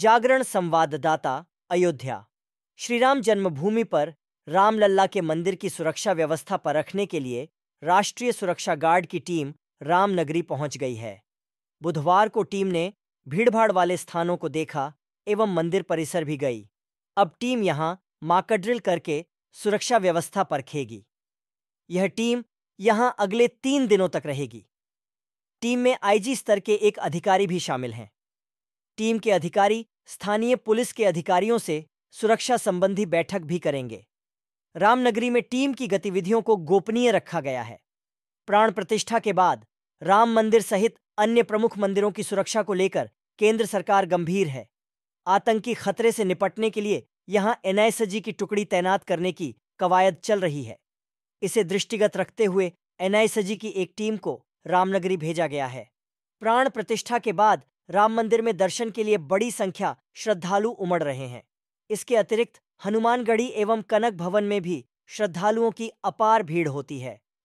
जागरण संवाददाता अयोध्या श्री राम जन्मभूमि पर रामलल्ला के मंदिर की सुरक्षा व्यवस्था पर रखने के लिए राष्ट्रीय सुरक्षा गार्ड की टीम रामनगरी पहुंच गई है बुधवार को टीम ने भीड़भाड़ वाले स्थानों को देखा एवं मंदिर परिसर भी गई अब टीम यहां माकड्रिल करके सुरक्षा व्यवस्था परखेगी यह टीम यहां अगले तीन दिनों तक रहेगी टीम में आईजी स्तर के एक अधिकारी भी शामिल हैं टीम के अधिकारी स्थानीय पुलिस के अधिकारियों से सुरक्षा संबंधी बैठक भी करेंगे रामनगरी में टीम की गतिविधियों को गोपनीय रखा गया है प्राण प्रतिष्ठा के बाद राम मंदिर सहित अन्य प्रमुख मंदिरों की सुरक्षा को लेकर केंद्र सरकार गंभीर है आतंकी खतरे से निपटने के लिए यहां एनआईसजी की टुकड़ी तैनात करने की कवायद चल रही है इसे दृष्टिगत रखते हुए एनआईसजी की एक टीम को रामनगरी भेजा गया है प्राण प्रतिष्ठा के बाद राम मंदिर में दर्शन के लिए बड़ी संख्या श्रद्धालु उमड़ रहे हैं इसके अतिरिक्त हनुमानगढ़ी एवं कनक भवन में भी श्रद्धालुओं की अपार भीड़ होती है